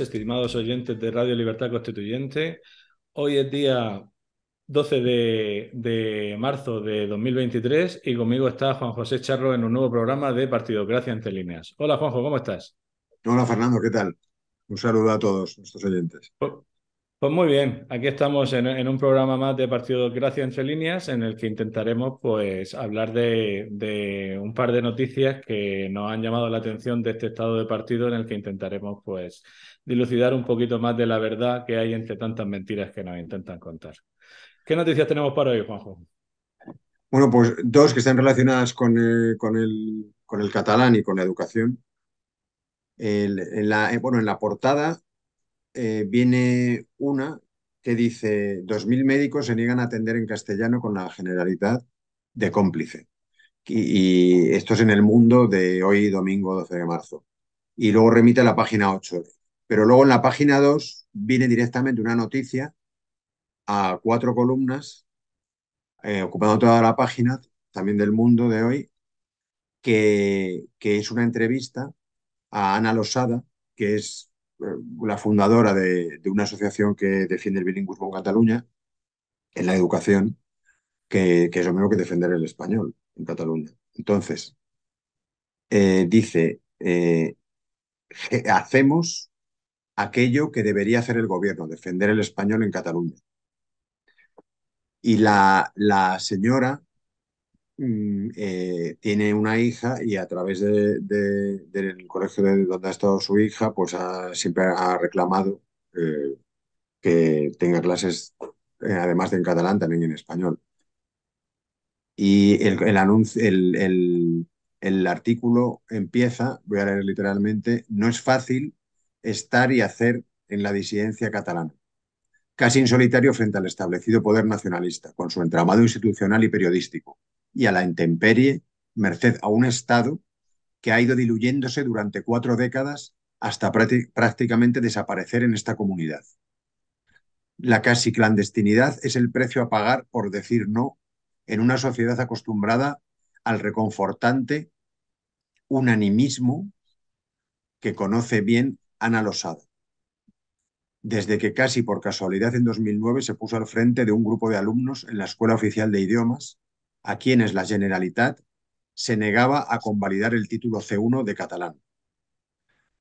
estimados oyentes de Radio Libertad Constituyente. Hoy es día 12 de, de, marzo de 2023 y conmigo está Juan José Charro en un nuevo programa de Partido Gracia entre líneas. Hola Juanjo, ¿cómo estás? Hola Fernando, ¿qué tal? Un saludo a todos nuestros oyentes. Pues, pues muy bien, aquí estamos en, un programa más de Partido Gracia entre líneas en el que intentaremos pues hablar de un par de noticias que nos han llamado la atención de este estado de partido en el que intentaremos pues dilucidar un poquito más de la verdad que hay entre tantas mentiras que nos intentan contar. ¿Qué noticias tenemos para hoy, Juanjo? Bueno, pues dos que están relacionadas con, eh, con, el, con el, catalán y con la educación. en la, eh, bueno, en la portada eh, viene una que dice 2.000 médicos se niegan a atender en castellano con la generalidad de cómplice y, esto es en el mundo de hoy, domingo 12 de marzo. Y luego remite a la página 8. Pero luego en la página 2 viene directamente una noticia a cuatro columnas, eh, ocupando toda la página, también del mundo de hoy, que, es una entrevista a Ana Losada, que es eh, la fundadora de, una asociación que defiende el bilingüismo en Cataluña, en la educación, que es lo mismo que defender el español en Cataluña. Entonces, eh, dice, eh, hacemos aquello que debería hacer el gobierno, defender el español en Cataluña. Y la, la señora mm, eh, tiene una hija y a través del colegio de donde ha estado su hija, pues siempre ha reclamado que tenga clases, además de en catalán, también en español. Y el, anuncio, el, artículo empieza, voy a leer literalmente, no es fácil estar y hacer en la disidencia catalana, casi en solitario frente al establecido poder nacionalista, con su entramado institucional y periodístico, y a la intemperie, merced a un Estado que ha ido diluyéndose durante cuatro décadas hasta prácticamente desaparecer en esta comunidad. La casi clandestinidad es el precio a pagar por decir no en una sociedad acostumbrada al reconfortante unanimismo que conoce bien Ana Losada, desde que casi por casualidad en 2009 se puso al frente de un grupo de alumnos en la Escuela Oficial de Idiomas, a quienes la Generalitat se negaba a convalidar el título C1 de catalán.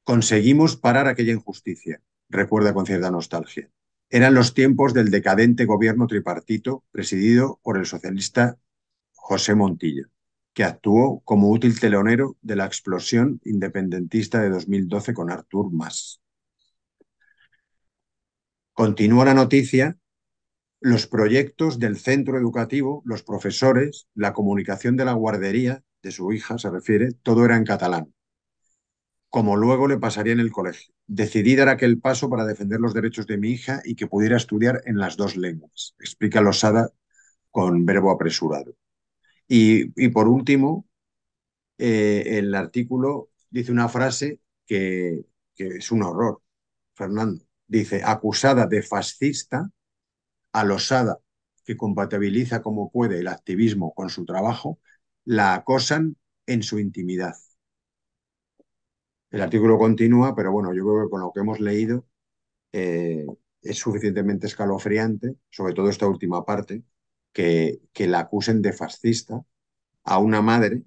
Conseguimos parar aquella injusticia, recuerda con cierta nostalgia. Eran los tiempos del decadente gobierno tripartito presidido por el socialista José Montilla, que actuó como útil telonero de la explosión independentista de 2012 con Artur Mas. Continúa la noticia los proyectos del centro educativo, los profesores, la comunicación de la guardería de su hija, se refiere, todo era en catalán como luego le pasaría en el colegio. Decidí dar aquel paso para defender los derechos de mi hija y que pudiera estudiar en las dos lenguas, explica Losada con verbo apresurado. Y, por último, eh, el artículo dice una frase que, que es un horror, Fernando. Dice, acusada de fascista, a Losada, que compatibiliza como puede el activismo con su trabajo, la acosan en su intimidad el artículo continúa, pero bueno, yo creo que con lo que hemos leído eh, es suficientemente escalofriante, sobre todo esta última parte, que, que la acusen de fascista a una madre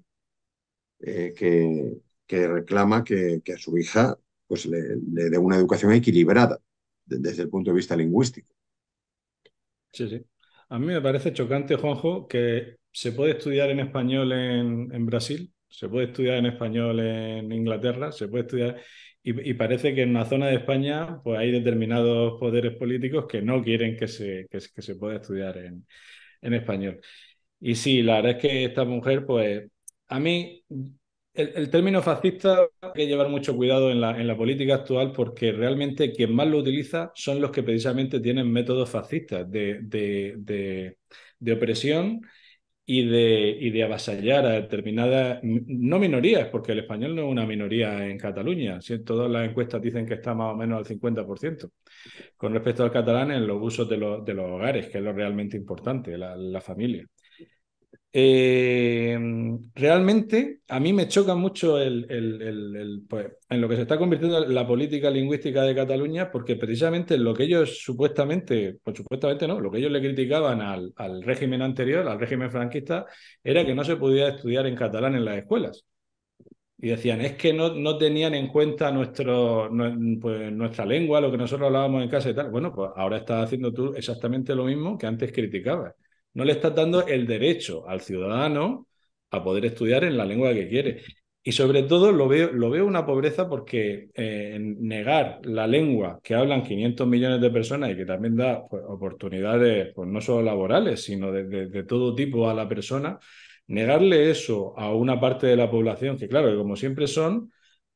eh, que, que, reclama que, que, a su hija pues, le, dé una educación equilibrada desde el punto de vista lingüístico. Sí, sí. A mí me parece chocante, Juanjo, que se puede estudiar en español en, en Brasil se puede estudiar en español en Inglaterra, se puede estudiar y, parece que en una zona de España pues hay determinados poderes políticos que no quieren que se, que, se pueda estudiar en, en, español. Y sí, la verdad es que esta mujer, pues a mí el, el, término fascista hay que llevar mucho cuidado en la, en la política actual porque realmente quien más lo utiliza son los que precisamente tienen métodos fascistas de, de, de, de opresión y de, y de avasallar a determinadas, no minorías, porque el español no es una minoría en Cataluña, si todas las encuestas dicen que está más o menos al 50%. Con respecto al catalán, en los usos de, de los hogares, que es lo realmente importante, la familia. Eh, realmente a mí me choca mucho el, pues, en lo que se está convirtiendo la política lingüística de Cataluña, porque precisamente lo que ellos supuestamente, pues supuestamente no, lo que ellos le criticaban al, régimen anterior, al régimen franquista, era que no se podía estudiar en catalán en las escuelas. Y decían, es que no, no tenían en cuenta nuestro, pues, nuestra lengua, lo que nosotros hablábamos en casa y tal. Bueno, pues ahora estás haciendo tú exactamente lo mismo que antes criticabas no le estás dando el derecho al ciudadano a poder estudiar en la lengua que quiere. Y sobre todo lo veo, una pobreza porque eh, negar la lengua que hablan 500 millones de personas y que también da pues, oportunidades pues, no solo laborales, sino de, todo tipo a la persona, negarle eso a una parte de la población que claro, como siempre son,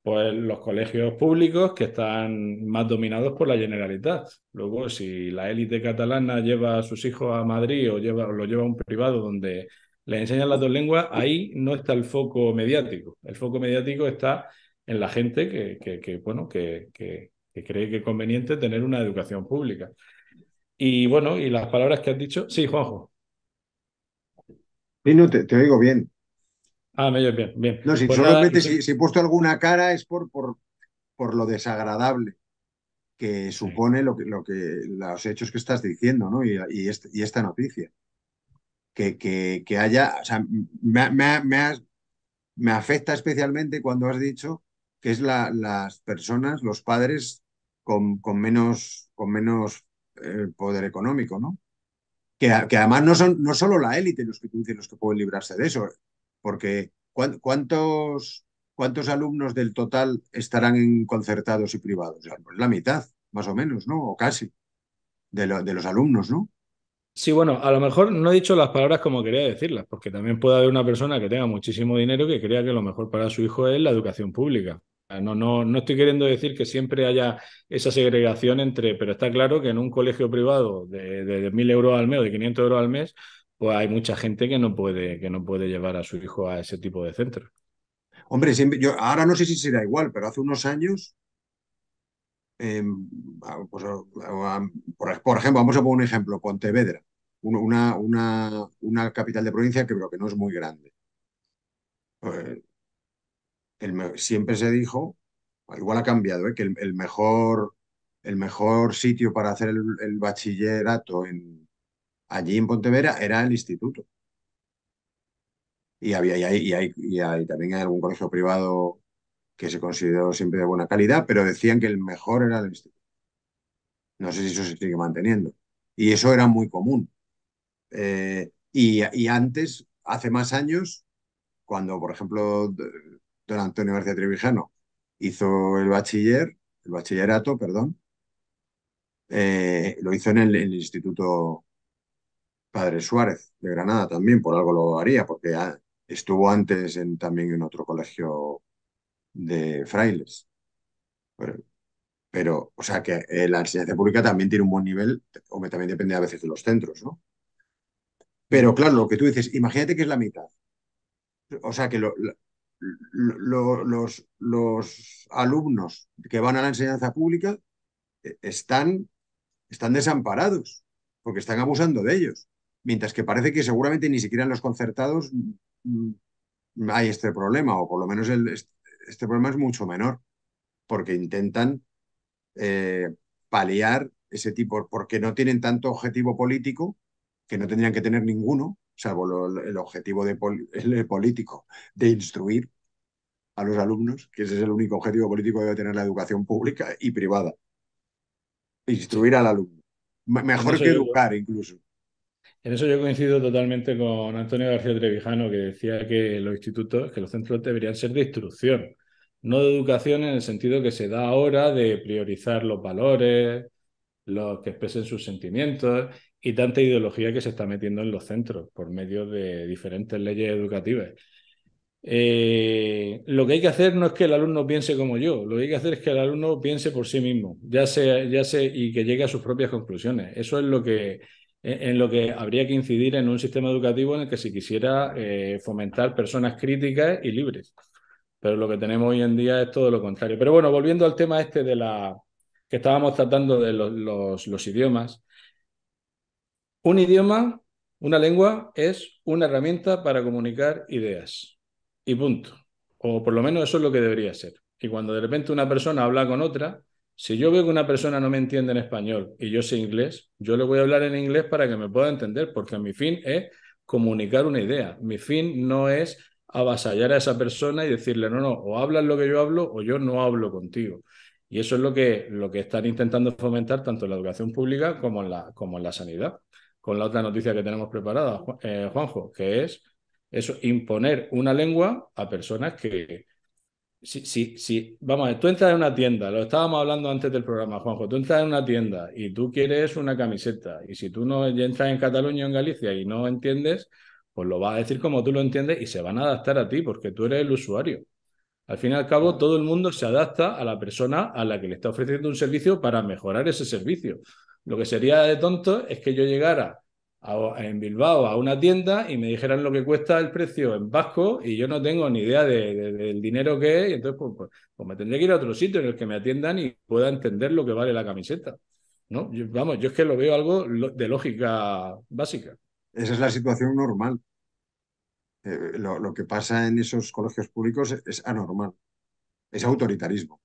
pues los colegios públicos que están más dominados por la generalidad. Luego, si la élite catalana lleva a sus hijos a Madrid o, lleva, lo lleva a un privado donde les enseñan las dos lenguas, ahí no está el foco mediático. El foco mediático está en la gente que, bueno, que, cree que es conveniente tener una educación pública. Y bueno, y las palabras que has dicho. Sí, Juanjo. Sí, te, te oigo bien. Ah, no, bien, bien. No, si pues solamente si, he puesto alguna cara es por, por, por lo desagradable que supone lo que, lo que los hechos que estás diciendo, ¿no? Y, y, y esta noticia. Que, que, que, haya, o sea, me, me, me, me, afecta especialmente cuando has dicho que es la, las personas, los padres con, con menos, con menos eh, poder económico, ¿no? Que, que, además no son no solo la élite los que los que pueden librarse de eso. Porque ¿cuántos, alumnos del total estarán en concertados y privados? Pues la mitad, más o menos, ¿no? O casi, de, los alumnos, ¿no? Sí, bueno, a lo mejor no he dicho las palabras como quería decirlas, porque también puede haber una persona que tenga muchísimo dinero que crea que lo mejor para su hijo es la educación pública. No, no, no estoy queriendo decir que siempre haya esa segregación entre, pero está claro que en un colegio privado de, de, de 1.000 euros al mes o de 500 euros al mes, pues hay mucha gente que no puede, que no puede llevar a su hijo a ese tipo de centro. Hombre, siempre, yo ahora no sé si será igual, pero hace unos años, em, pues, por, ejemplo, vamos a poner un ejemplo, Pontevedra, una, una, una capital de provincia que creo que no es muy grande. Pues, siempre se dijo, igual ha cambiado, ¿eh? que el, mejor, el mejor sitio para hacer el bachillerato en, allí en Pontevedra era el instituto. Y, había, y, hay, también hay algún colegio privado que se consideró siempre de buena calidad, pero decían que el mejor era el instituto. No sé si eso se sigue manteniendo. Y eso era muy común. Eh, y, antes, hace más años, cuando, por ejemplo, don Antonio García Trevijano hizo el bachiller, el bachillerato, perdón, eh, lo hizo en el Instituto padre Suárez de Granada también, por algo lo haría, porque ah, estuvo antes en, también en otro colegio de frailes. Pero, o sea, que eh, la enseñanza pública también tiene un buen nivel, o también depende a veces de los centros, ¿no? Pero claro, lo que tú dices, imagínate que es la mitad. O sea, que los, los alumnos que van a la enseñanza pública eh, están, están desamparados, porque están abusando de ellos. Mientras que parece que seguramente ni siquiera en los concertados mm, hay este problema, o por lo menos este problema es mucho menor, porque intentan eh, paliar ese tipo, porque no tienen tanto objetivo político, que no tendrían que tener ninguno, salvo el objetivo de político de instruir a los alumnos, que ese es el único objetivo político que debe tener la educación pública y privada. Instruir al alumno. Mejor que educar incluso. En eso yo coincido totalmente con Antonio García Trevijano, que decía que los institutos, que los centros deberían ser de instrucción, no de educación en el sentido que se da ahora de priorizar los valores, los que expresen sus sentimientos y tanta ideología que se está metiendo en los centros por medio de diferentes leyes educativas. Eh, lo que hay que hacer no es que el alumno piense como yo, lo que hay que hacer es que el alumno piense por sí mismo, ya sea, ya y que llegue a sus propias conclusiones. Eso es lo que en lo que habría que incidir en un sistema educativo en el que se quisiera eh, fomentar personas críticas y libres. Pero lo que tenemos hoy en día es todo lo contrario. Pero bueno, volviendo al tema este de la que estábamos tratando de los idiomas. Un idioma, una lengua, es una herramienta para comunicar ideas. Y punto. O por lo menos eso es lo que debería ser. Y cuando de repente una persona habla con otra, si yo veo que una persona no me entiende en español y yo sé inglés, yo le voy a hablar en inglés para que me pueda entender, porque mi fin es comunicar una idea. Mi fin no es avasallar a esa persona y decirle, no, no, o hablas lo que yo hablo o yo no hablo contigo. Y eso es lo que, lo que están intentando fomentar tanto en la educación pública como en la, como en la sanidad. Con la otra noticia que tenemos preparada, eh, Juanjo, que es eso, imponer una lengua a personas que, si, sí, vamos tú entras en una tienda, lo estábamos hablando antes del programa, Juanjo, tú entras en una tienda y tú quieres una camiseta, y si tú no entras en Cataluña o en Galicia y no entiendes, pues lo vas a decir como tú lo entiendes y se van a adaptar a ti, porque tú eres el usuario. Al fin y al cabo, todo el mundo se adapta a la persona a la que le está ofreciendo un servicio para mejorar ese servicio. Lo que sería de tonto es que yo llegara en Bilbao a una tienda y me dijeran lo que cuesta el precio en vasco y yo no tengo ni idea del dinero que es, y entonces pues, pues, pues me tendría que ir a otro sitio en el que me atiendan y pueda entender lo que vale la camiseta. ¿no? vamos, yo es que lo veo algo de lógica básica. Esa es la situación normal. Eh, lo, que pasa en esos colegios públicos es, es anormal, es autoritarismo.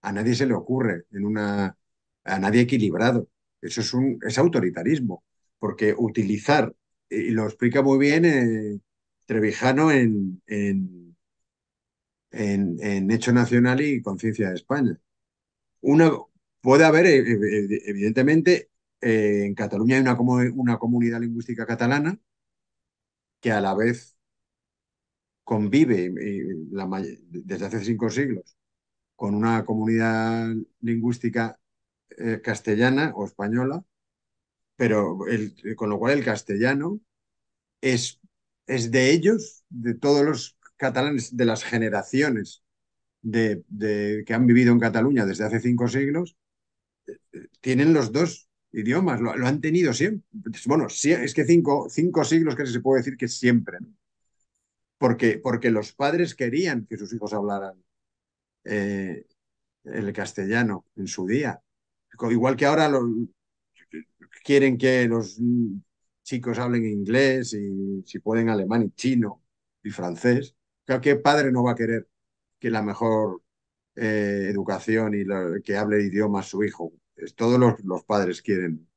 A nadie se le ocurre en una a nadie equilibrado. Eso es un es autoritarismo porque utilizar, y lo explica muy bien eh, Trevijano en, en, en, Hecho Nacional y Conciencia de España. Una, puede haber, eh, eh, evidentemente, en Cataluña hay una, una comunidad lingüística catalana que a la vez convive desde hace cinco siglos con una comunidad lingüística castellana o española pero con lo cual el castellano es, es de ellos, de todos los catalanes, de las generaciones de, que han vivido en Cataluña desde hace cinco siglos, tienen los dos idiomas, lo, han tenido siempre. Bueno, es que cinco, cinco siglos que se puede decir que siempre, ¿no? porque, porque los padres querían que sus hijos hablaran eh, el castellano en su día. Igual que ahora los quieren que los chicos hablen inglés y si pueden alemán y chino y francés. ¿qué padre no va a querer que la mejor eh, educación y que hable idiomas su hijo? Es, todos los, los, padres quieren,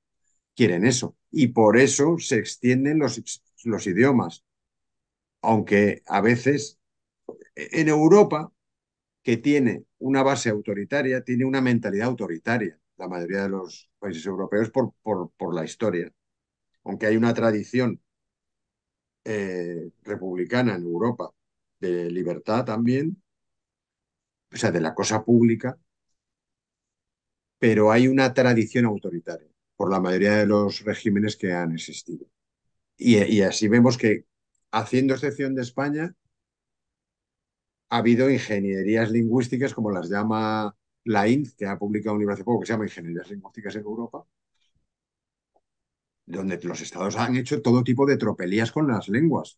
quieren eso. Y por eso se extienden los, los idiomas. Aunque a veces en Europa, que tiene una base autoritaria, tiene una mentalidad autoritaria la mayoría de los países europeos por, por, la historia. Aunque hay una tradición eh, republicana en Europa de libertad también, o sea, de la cosa pública, pero hay una tradición autoritaria por la mayoría de los regímenes que han existido. y así vemos que, haciendo excepción de España, ha habido ingenierías lingüísticas, como las llama la INF, que ha publicado un libro hace poco que se llama Ingenierías Lingüísticas en Europa, donde los estados han hecho todo tipo de tropelías con las lenguas,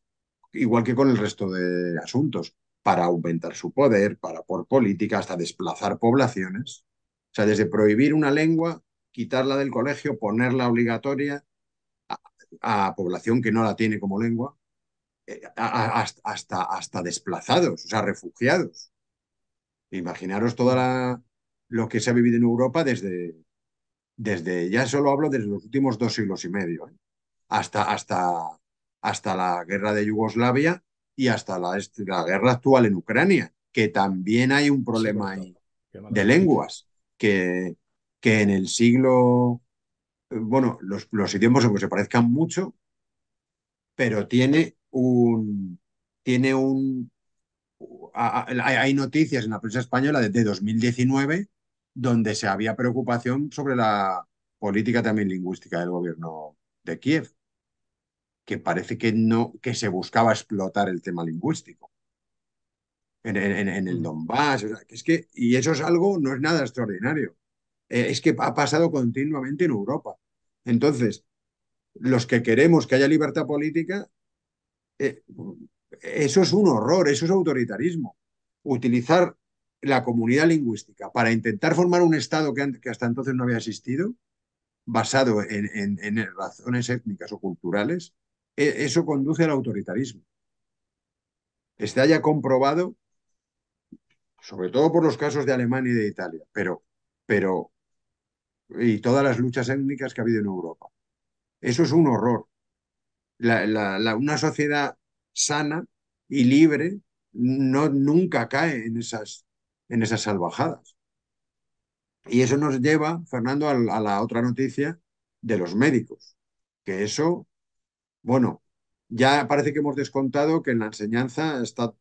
igual que con el resto de asuntos, para aumentar su poder, para por política, hasta desplazar poblaciones. O sea, desde prohibir una lengua, quitarla del colegio, ponerla obligatoria a, población que no la tiene como lengua, eh, hasta, hasta desplazados, o sea, refugiados. Imaginaros toda la, lo que se ha vivido en Europa desde, desde ya solo hablo desde los últimos dos siglos y medio, ¿eh? hasta, hasta, hasta la guerra de Yugoslavia y hasta la, guerra actual en Ucrania, que también hay un problema de lenguas, que, que en el siglo, bueno, los, los idiomas se parezcan mucho, pero tiene un, tiene un, hay noticias en la prensa española desde 2019 donde se había preocupación sobre la política también lingüística del gobierno de Kiev, que parece que no, que se buscaba explotar el tema lingüístico en, el mm. Donbass. es que, y eso es algo, no es nada extraordinario. Eh, es que ha pasado continuamente en Europa. Entonces, los que queremos que haya libertad política, eh, eso es un horror, eso es autoritarismo. Utilizar la comunidad lingüística para intentar formar un Estado que, hasta entonces no había existido, basado en, razones étnicas o culturales, e, eso conduce al autoritarismo. Este haya comprobado, sobre todo por los casos de Alemania y de Italia, pero, pero y todas las luchas étnicas que ha habido en Europa. Eso es un horror. una sociedad sana y libre no, nunca cae en esas en esas salvajadas. Y eso nos lleva, Fernando, a, la otra noticia de los médicos, que eso, bueno, ya parece que hemos descontado que en la enseñanza está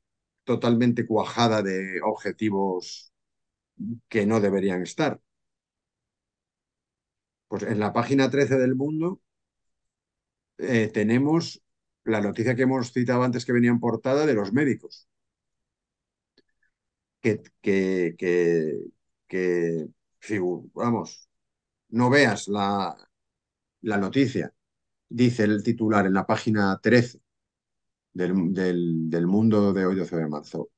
totalmente cuajada de objetivos que no deberían estar. Pues en la página 13 del mundo eh, tenemos la noticia que hemos citado antes que venía en portada de los médicos que, que, que, vamos, no veas la, noticia, dice el titular en la página 13 del, del mundo de hoy 12 de marzo.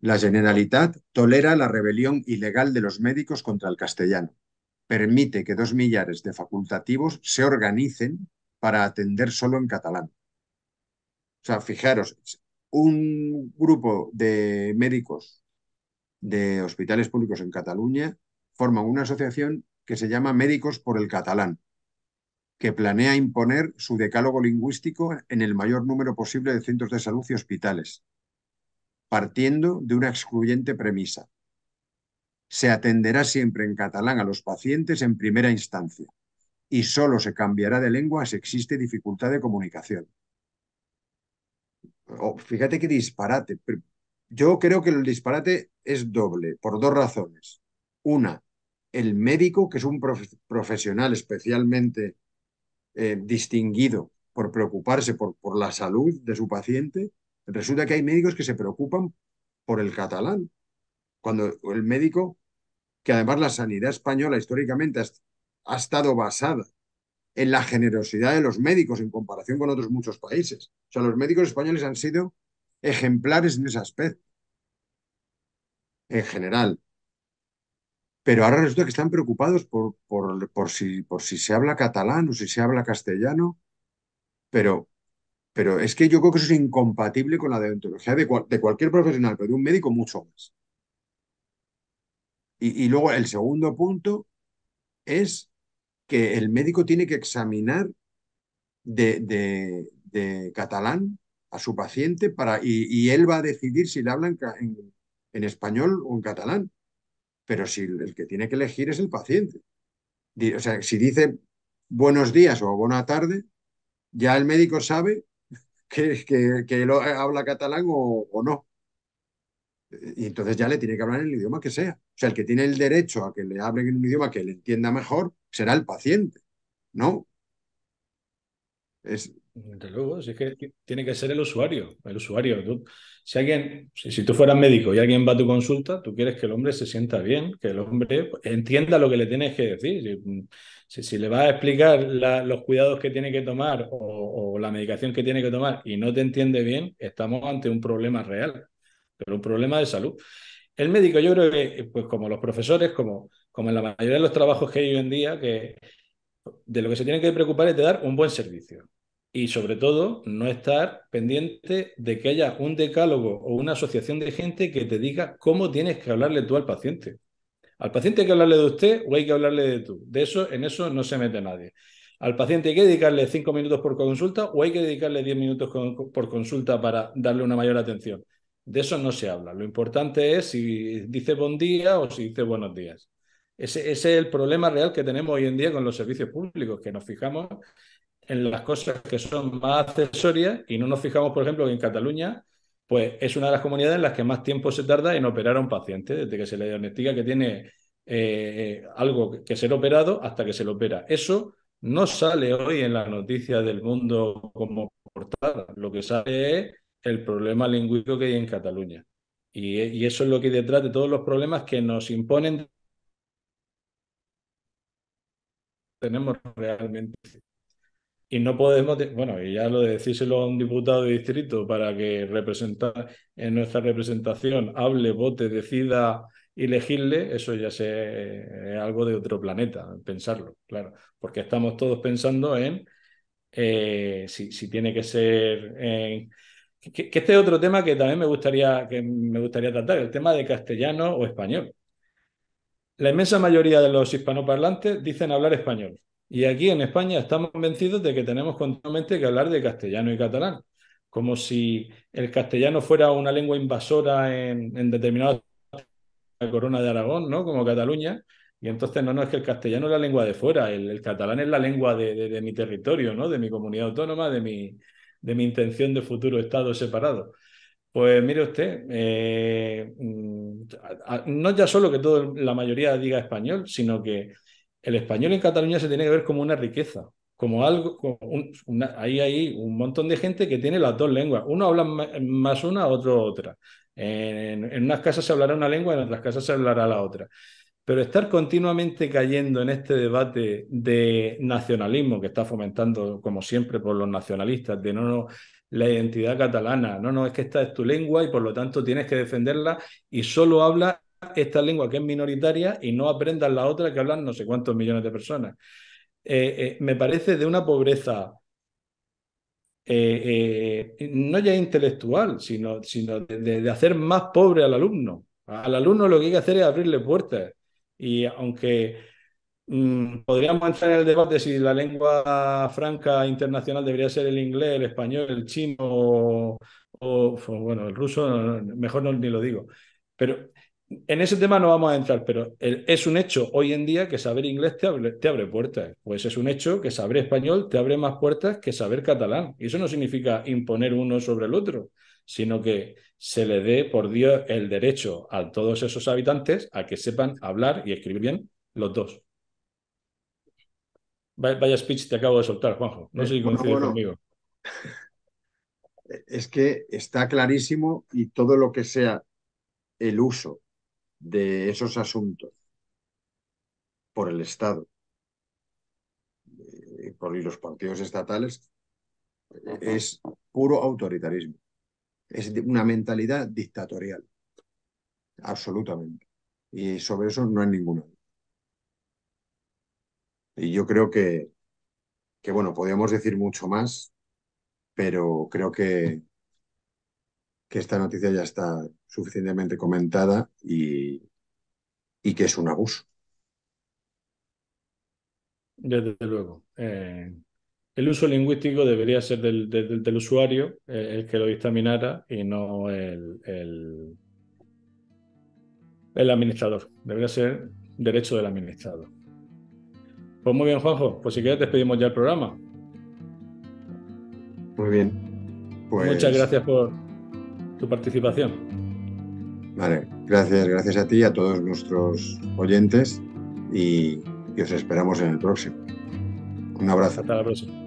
La Generalitat tolera la rebelión ilegal de los médicos contra el castellano. Permite que dos millares de facultativos se organicen para atender solo en catalán. O sea, fijaros, un grupo de médicos de hospitales públicos en Cataluña forman una asociación que se llama Médicos por el Catalán, que planea imponer su decálogo lingüístico en el mayor número posible de centros de salud y hospitales, partiendo de una excluyente premisa. Se atenderá siempre en catalán a los pacientes en primera instancia y solo se cambiará de lengua si existe dificultad de comunicación. fíjate qué disparate. Yo creo que el disparate es doble, por dos razones. Una, el médico, que es un profesional especialmente eh, distinguido por preocuparse por, por la salud de su paciente, resulta que hay médicos que se preocupan por el catalán, cuando el médico, que además la sanidad española históricamente ha estado basada en la generosidad de los médicos en comparación con otros muchos países. O sea, los médicos españoles han sido ejemplares en ese aspecto en general. Pero ahora resulta que están preocupados por, por, si, por si se habla catalán o si se habla castellano. Pero, pero es que yo creo que eso es incompatible con la deontología de, cualquier profesional, pero de un médico mucho más. Y, luego el segundo punto es que el médico tiene que examinar de, catalán a su paciente para, y, y, él va a decidir si le hablan en, en español o en catalán. Pero si el que tiene que elegir es el paciente. O sea, si dice buenos días o buena tarde, ya el médico sabe que, que, eh, habla catalán o, no. Y entonces ya le tiene que hablar en el idioma que sea. O sea, el que tiene el derecho a que le hablen en un idioma que le entienda mejor será el paciente, ¿no? Es... Desde luego, que tiene que ser el usuario. El usuario. Si alguien, si, tú fueras médico y alguien va a tu consulta, tú quieres que el hombre se sienta bien, que el hombre pues, entienda lo que le tienes que decir. Si, le vas a explicar los cuidados que tiene que tomar o, la medicación que tiene que tomar y no te entiende bien, estamos ante un problema real, pero un problema de salud. El médico, yo creo que, pues como los profesores, como, como en la mayoría de los trabajos que hay hoy en día, que de lo que se tiene que preocupar es de dar un buen servicio y sobre todo no estar pendiente de que haya un decálogo o una asociación de gente que te diga cómo tienes que hablarle tú al paciente. Al paciente hay que hablarle de usted o hay que hablarle de tú. De eso, en eso no se mete nadie. Al paciente hay que dedicarle cinco minutos por consulta o hay que dedicarle diez minutos por consulta para darle una mayor atención. De eso no se habla. Lo importante es si dice buen día o si dice buenos días. ese es el problema real que tenemos hoy en día con los servicios públicos, que nos fijamos en las cosas que son más accesorias y no nos fijamos, por ejemplo, que en Cataluña pues es una de las comunidades en las que más tiempo se tarda en operar a un paciente, desde que se le diagnostica que tiene eh, algo que ser operado hasta que se lo opera. Eso no sale hoy en las noticias del mundo como portada, lo que sale es el problema lingüístico que hay en Cataluña. Y, y eso es lo que hay detrás de todos los problemas que nos imponen tenemos realmente y no podemos, bueno, y ya lo de decírselo a un diputado de distrito para que en nuestra representación hable, vote, decida y elegirle, eso ya es algo de otro planeta, pensarlo, claro, porque estamos todos pensando en eh, si, tiene que ser... que, este es otro tema que también me gustaría, que me gustaría tratar, el tema de castellano o español. La inmensa mayoría de los hispanoparlantes dicen hablar español y aquí en España estamos convencidos de que tenemos continuamente que hablar de castellano y catalán, como si el castellano fuera una lengua invasora en, en determinados la corona de Aragón, ¿no? Como Cataluña. Y entonces, no, no, es que el castellano es la lengua de fuera, el, catalán es la lengua de, mi territorio, ¿no? De mi comunidad autónoma, de mi, de mi intención de futuro Estado separado. Pues mire usted, eh, mm, no ya solo que todo, la mayoría diga español, sino que el español en Cataluña se tiene que ver como una riqueza, como algo, ahí hay un montón de gente que tiene las dos lenguas. Uno habla más una, otro otra. En, en, unas casas se hablará una lengua, en otras casas se hablará la otra. Pero estar continuamente cayendo en este debate de nacionalismo que está fomentando, como siempre, por los nacionalistas, de no, no, la identidad catalana, no, no, es que esta es tu lengua y por lo tanto tienes que defenderla y solo habla esta lengua que es minoritaria y no aprendan la otra que hablan no sé cuántos millones de personas. Eh, eh, me parece de una pobreza eh, no ya intelectual, sino, sino de, hacer más pobre al alumno. Al alumno lo que hay que hacer es abrirle puertas. Y aunque mm, podríamos entrar en el debate si la lengua franca internacional debería ser el inglés, el español, el chino o, o bueno, el ruso, mejor no ni lo digo. Pero en ese tema no vamos a entrar, pero es un hecho hoy en día que saber inglés te abre, puertas. Pues es un hecho que saber español te abre más puertas que saber catalán. Y eso no significa imponer uno sobre el otro, sino que se le dé, por Dios, el derecho a todos esos habitantes a que sepan hablar y escribir bien los dos. Vaya speech te acabo de soltar, Juanjo. No sé si coincides conmigo. Es que está clarísimo y todo lo que sea el uso de esos asuntos por el Estado eh, y por los partidos estatales es puro autoritarismo. Es una mentalidad dictatorial, absolutamente. Y sobre eso no hay ninguna Y yo creo que, que bueno, podríamos decir mucho más, pero creo que, que esta noticia ya está suficientemente comentada y, y que es un abuso. Desde luego. Eh, el uso lingüístico debería ser del, usuario eh, el que lo dictaminara y no el, administrador. Debería ser derecho del administrador. Pues muy bien, Juanjo. Pues si quieres despedimos ya el programa. Muy bien. Muchas pues gracias por, participación. Vale, gracias, gracias a ti y a todos nuestros oyentes y, y os esperamos en el próximo. Un abrazo. Hasta la próxima.